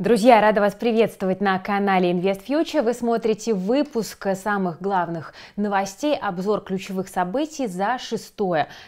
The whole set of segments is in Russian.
Друзья, рада вас приветствовать на канале Invest Future. Вы смотрите выпуск самых главных новостей, обзор ключевых событий за 6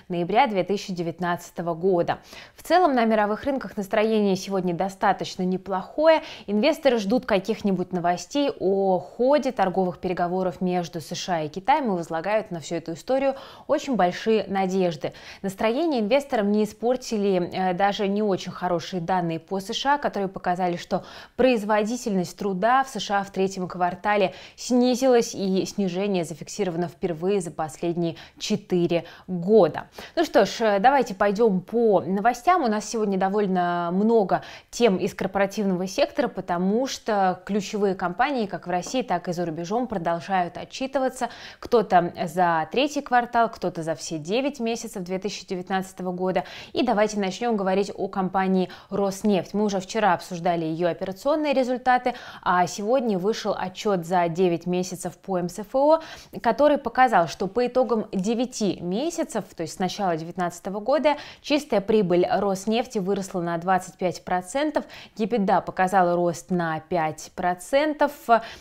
ноября 2019 года. В целом на мировых рынках настроение сегодня достаточно неплохое. Инвесторы ждут каких-нибудь новостей о ходе торговых переговоров между США и Китаем и возлагают на всю эту историю очень большие надежды. Настроение инвесторам не испортили э, даже не очень хорошие данные по США, которые показали, что производительность труда в США в третьем квартале снизилась, и снижение зафиксировано впервые за последние 4 года. Ну что ж, э, давайте пойдем по новостям. У нас сегодня довольно много тем из корпоративного сектора, потому что ключевые компании как в России, так и за рубежом продолжают отчитываться. Кто-то за третий квартал, кто-то за все 9 месяцев 2019 года. И давайте начнем говорить о компании Роснефть. Мы уже вчера обсуждали ее операционные результаты, а сегодня вышел отчет за 9 месяцев по МСФО, который показал, что по итогам 9 месяцев, то есть с начала 2019 года, чистая прибыль Роснефти выросла на 25%, EBITDA показала рост на 5%.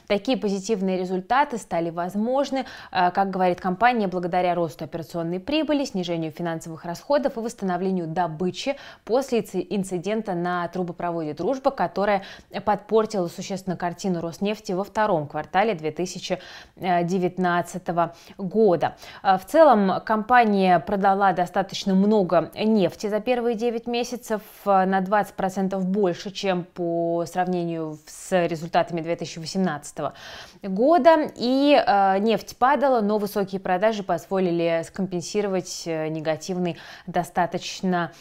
Такие позитивные результаты стали возможны, э, как говорит компания, благодаря росту операционной прибыли, снижению финансовых расходов и восстановлению добычи после инцидента на трубопроводе «Дружба», который которая подпортила существенно картину Роснефти во втором квартале 2019 года. Э, в целом компания продала достаточно много нефти за первые 9 месяцев, э, на 20% больше, чем по сравнению с результатами 2018 года. И э, нефть падала, но высокие продажи позволили скомпенсировать негативный достаточно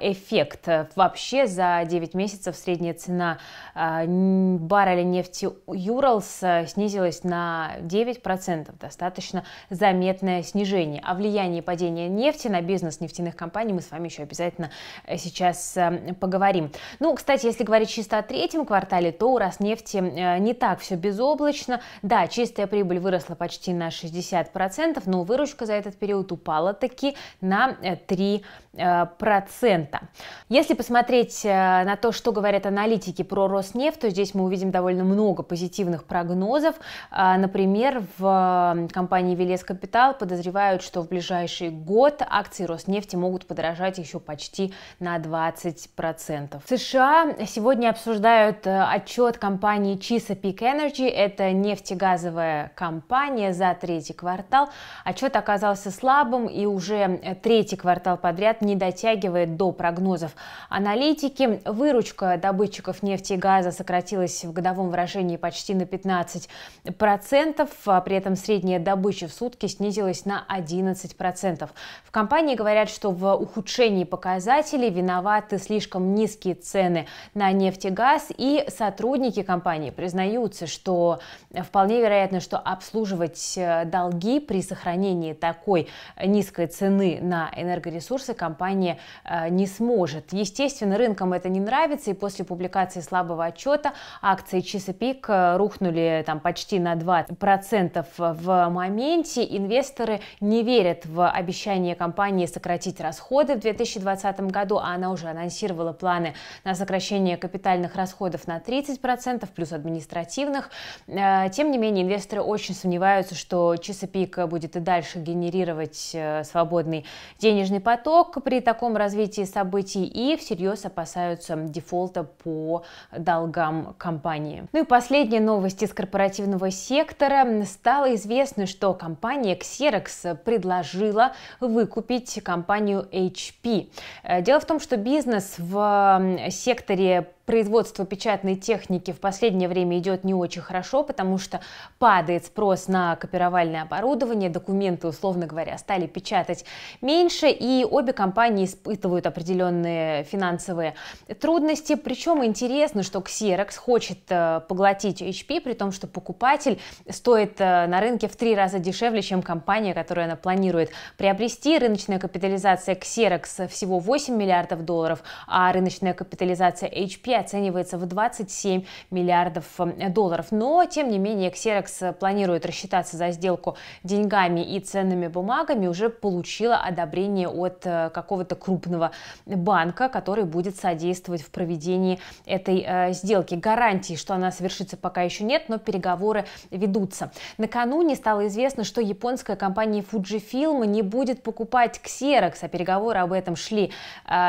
эффект. Вообще за 9 месяцев средняя цена на а, барреле нефти Юралс э, снизилась на 9%, достаточно заметное снижение. О влиянии падения нефти на бизнес нефтяных компаний мы с вами еще обязательно э, сейчас э, поговорим. Ну, кстати, если говорить чисто о третьем квартале, то у Роснефти не так все безоблачно. Да, чистая прибыль выросла почти на 60%, но выручка за этот период упала таки на 3%. Если посмотреть на то, что говорят аналитики, аналитики про Роснефть, то здесь мы увидим довольно много позитивных прогнозов. А, например, в компании Велес Капитал подозревают, что в ближайший год акции Роснефти могут подорожать еще почти на 20%. В США сегодня обсуждают э, отчет компании Chisa Peak Energy. Это нефтегазовая компания за третий квартал. Отчет оказался слабым и уже третий квартал подряд не дотягивает до прогнозов аналитики. Выручка добытчиков нефти и газа сократилась в годовом выражении почти на 15%, а при этом средняя добыча в сутки снизилась на 11%. В компании говорят, что в ухудшении показателей виноваты слишком низкие цены на нефть и газ, и сотрудники компании признаются, что вполне вероятно, что обслуживать э, долги при сохранении такой низкой цены на энергоресурсы компания э, не сможет. Естественно, рынкам это не нравится, и после публикации публикации слабого отчета акции Chesapeake э, рухнули э, там почти на 20% в моменте. Инвесторы не верят в обещание компании сократить расходы в 2020 году, а она уже анонсировала планы на сокращение капитальных расходов на 30%, плюс административных. Э, тем не менее, инвесторы очень сомневаются, что Chesapeake будет и дальше генерировать свободный денежный поток при таком развитии событий и всерьез опасаются дефолта по долгам компании. Ну и последняя новость из корпоративного сектора. Стало известно, что компания Xerox предложила выкупить компанию HP. Э, дело в том, что бизнес в секторе производство печатной техники в последнее время идет не очень хорошо, потому что падает спрос на копировальное оборудование, документы, условно говоря, стали печатать меньше, и обе компании испытывают определенные финансовые трудности. Причем интересно, что Xerox хочет э, поглотить HP, при том, что покупатель стоит э, на рынке в три раза дешевле, чем компания, которую она планирует приобрести. Рыночная капитализация Xerox всего 8 миллиардов долларов, а рыночная капитализация HP России оценивается в 27 миллиардов эм, долларов. Но, тем не менее, Xerox э, планирует рассчитаться за сделку деньгами и ценными бумагами, уже получила одобрение от э, какого-то крупного банка, который будет содействовать в проведении этой э, сделки. Гарантии, что она совершится, пока еще нет, но переговоры ведутся. Накануне стало известно, что японская компания Fujifilm не будет покупать Xerox, а переговоры об этом шли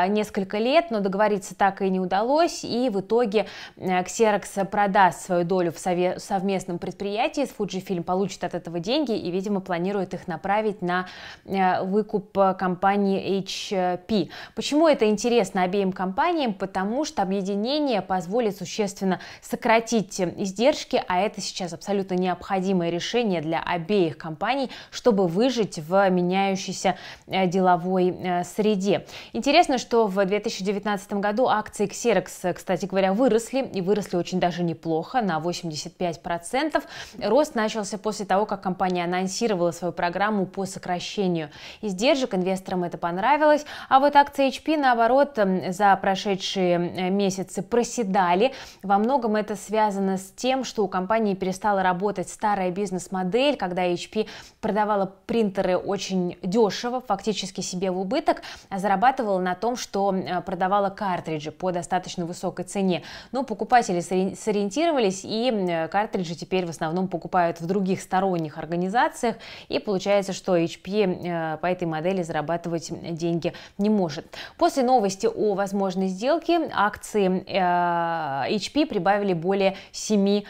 несколько лет, но договориться так и не удалось, и в итоге э, Xerox продаст свою долю в совместном предприятии с Fujifilm, получит от этого деньги и, видимо, планирует их направить на э, выкуп э, компании HP. Почему это интересно обеим компаниям? Потому что объединение позволит существенно сократить издержки, а это сейчас абсолютно необходимое решение для обеих компаний, чтобы выжить в меняющейся деловой среде. Интересно, что в 2019 году акции Xerox, кстати, кстати говоря, выросли, и выросли очень даже неплохо, на 85%. Рост начался после того, как компания анонсировала свою программу по сокращению издержек, инвесторам это понравилось, а вот акции HP, наоборот, за прошедшие месяцы проседали. Во многом это связано с тем, что у компании перестала работать старая бизнес-модель, когда HP продавала принтеры очень дешево, фактически себе в убыток, а зарабатывала на том, что продавала картриджи по достаточно высокой высокой цене. Но покупатели сориентировались, и картриджи теперь в основном покупают в других сторонних организациях, и получается, что HP э, по этой модели зарабатывать деньги не может. После новости о возможной сделке акции э, HP прибавили более 7%.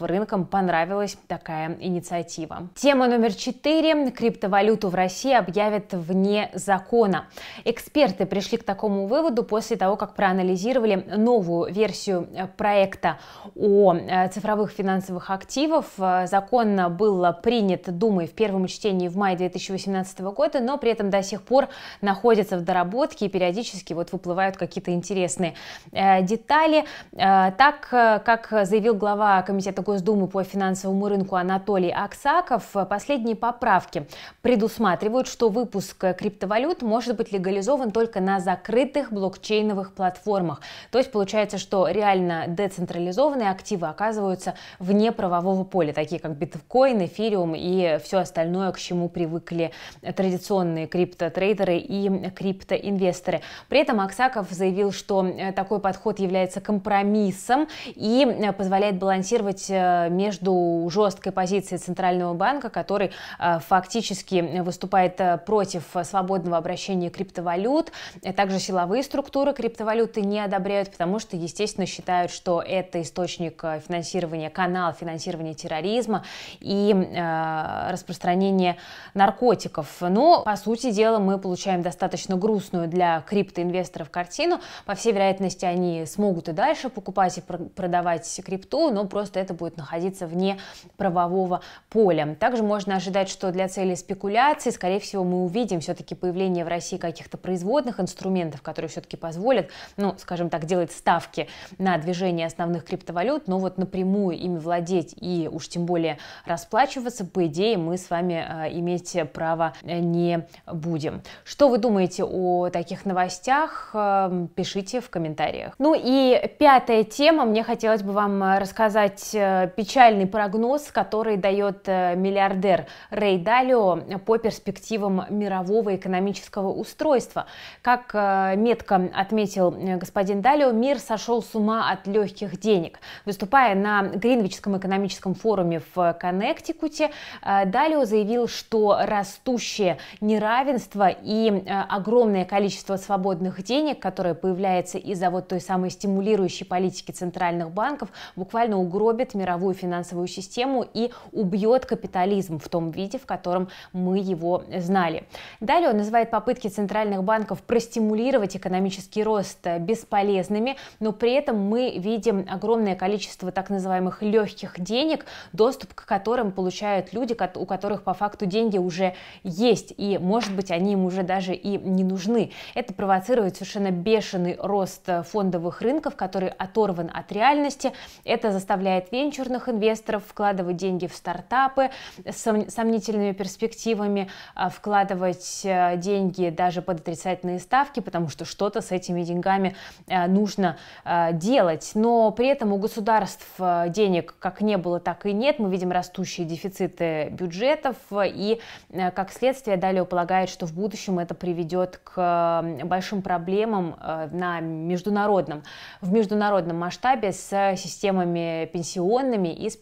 Рынкам понравилась такая инициатива. Тема номер 4. Криптовалюту в России объявят вне закона. Эксперты пришли к такому выводу после того, как проанализировали новую версию э, проекта о э, цифровых финансовых активов. Э, Закон был принят Думой в первом чтении в мае 2018 года, но при этом до сих пор находится в доработке и периодически вот выплывают какие-то интересные детали. Так, как заявил глава Комитета Госдумы по финансовому рынку Анатолий Аксаков, последние поправки предусматривают, что выпуск криптовалют может быть легализован только на закрытых блокчейновых платформах. То есть получается, что реально децентрализованные активы оказываются вне правового поля, такие как биткоин, эфириум и все остальное, к чему привыкли традиционные криптотрейдеры и криптоинвесторы. При этом Аксаков заявил, что э, такой подход является компромиссом и э, позволяет балансировать э, между жесткой позицией Центрального банка, который фактически выступает против свободного обращения криптовалют, также силовые структуры криптовалюты не одобряют отправляют, потому что, естественно, считают, что это источник э, финансирования, канал финансирования терроризма и э, распространения наркотиков. Но, по сути дела, мы получаем достаточно грустную для криптоинвесторов картину. По всей вероятности, они смогут и дальше покупать и продавать крипту, но просто это будет находиться вне правового поля. Также можно ожидать, что для цели спекуляции, скорее всего, мы увидим все-таки появление в России каких-то производных инструментов, которые все-таки позволят, ну, скажем так, делает ставки на движение основных криптовалют, но вот напрямую ими владеть и уж тем более расплачиваться, по идее, мы с вами э, иметь право э, не будем. Что вы думаете о таких новостях? Эм, пишите в комментариях. Ну и пятая тема. Мне хотелось бы вам э, рассказать печальный прогноз, который дает миллиардер Рэй Далио по перспективам мирового экономического устройства. Как метко отметил господин Далио, Палео мир сошел с ума от легких денег. Выступая на Гринвичском экономическом форуме в Коннектикуте, э, Далио заявил, что растущее неравенство и э, огромное количество свободных денег, которое появляется из-за вот той самой стимулирующей политики центральных банков, буквально угробит мировую финансовую систему и убьет капитализм в том виде, в котором мы его знали. Далее он называет попытки центральных банков простимулировать экономический рост э, бесполезными полезными, но при этом мы видим огромное количество так называемых легких денег, доступ к которым получают люди, у которых по факту деньги уже есть, и, может быть, они им уже даже и не нужны. Это провоцирует совершенно бешеный рост э, фондовых рынков, который оторван от реальности. Это заставляет венчурных инвесторов вкладывать деньги в стартапы с сомнительными перспективами, а, вкладывать э, деньги даже под отрицательные ставки, потому что что-то с этими деньгами э, нужно э, делать. Но при этом у государств э, денег как не было, так и нет. Мы видим растущие дефициты бюджетов и, э, как следствие, далее полагает, что в будущем это приведет к большим проблемам на международном, в международном масштабе с системами пенсионными и с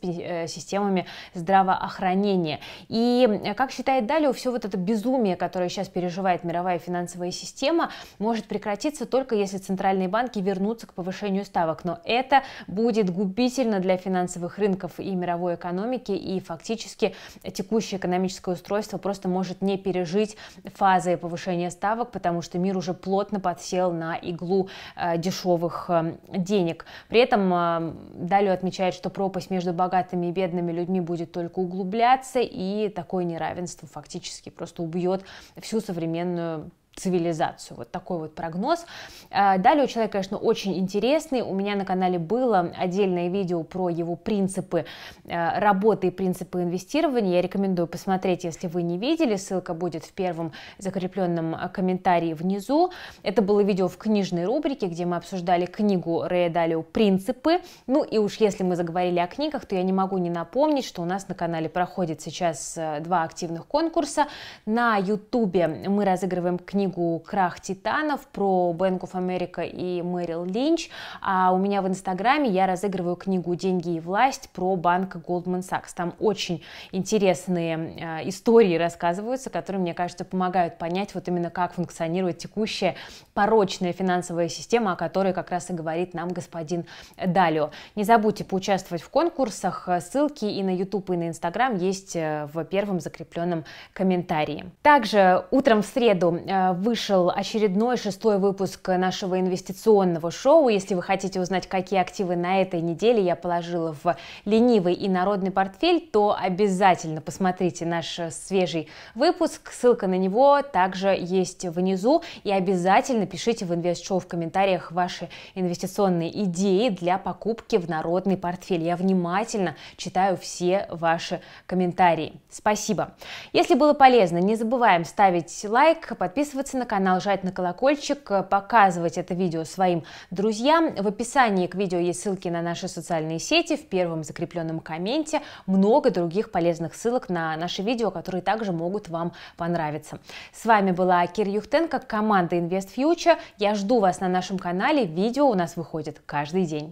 системами здравоохранения. И, как считает Далио, все вот это безумие, которое сейчас переживает мировая финансовая система, может прекратиться только если центральные банки вернуться к повышению ставок, но это будет губительно для финансовых рынков и мировой экономики, и фактически текущее экономическое устройство просто может не пережить фазы повышения ставок, потому что мир уже плотно подсел на иглу э, дешевых э, денег. При этом э, Далю отмечает, что пропасть между богатыми и бедными людьми будет только углубляться, и такое неравенство фактически просто убьет всю современную цивилизацию. Вот такой вот прогноз. А, далее у человека, конечно, очень интересный. У меня на канале было отдельное видео про его принципы а, работы и принципы инвестирования. Я рекомендую посмотреть, если вы не видели. Ссылка будет в первом закрепленном комментарии внизу. Это было видео в книжной рубрике, где мы обсуждали книгу Рэя Далио «Принципы». Ну и уж если мы заговорили о книгах, то я не могу не напомнить, что у нас на канале проходит сейчас а, два активных конкурса. На Ютубе мы разыгрываем книгу книгу «Крах титанов» про Bank of America и Мэрил Линч, а у меня в Инстаграме я разыгрываю книгу «Деньги и власть» про банк Goldman Sachs. Там очень интересные э, истории рассказываются, которые, мне кажется, помогают понять вот именно как функционирует текущая порочная финансовая система, о которой как раз и говорит нам господин Далио. Не забудьте поучаствовать в конкурсах. Ссылки и на YouTube, и на Instagram есть э, в первом закрепленном комментарии. Также утром в среду э, вышел очередной шестой выпуск нашего инвестиционного шоу. Если вы хотите узнать, какие активы на этой неделе я положила в ленивый и народный портфель, то обязательно посмотрите наш свежий выпуск. Ссылка на него также есть внизу. И обязательно пишите в инвест-шоу в комментариях ваши инвестиционные идеи для покупки в народный портфель. Я внимательно читаю все ваши комментарии. Спасибо. Если было полезно, не забываем ставить лайк, подписываться подписываться на канал, жать на колокольчик, э, показывать это видео своим друзьям. В описании к видео есть ссылки на наши социальные сети, в первом закрепленном комменте много других полезных ссылок на наши видео, которые также могут вам понравиться. С вами была Кира Юхтенко, команда InvestFuture. Я жду вас на нашем канале, видео у нас выходит каждый день.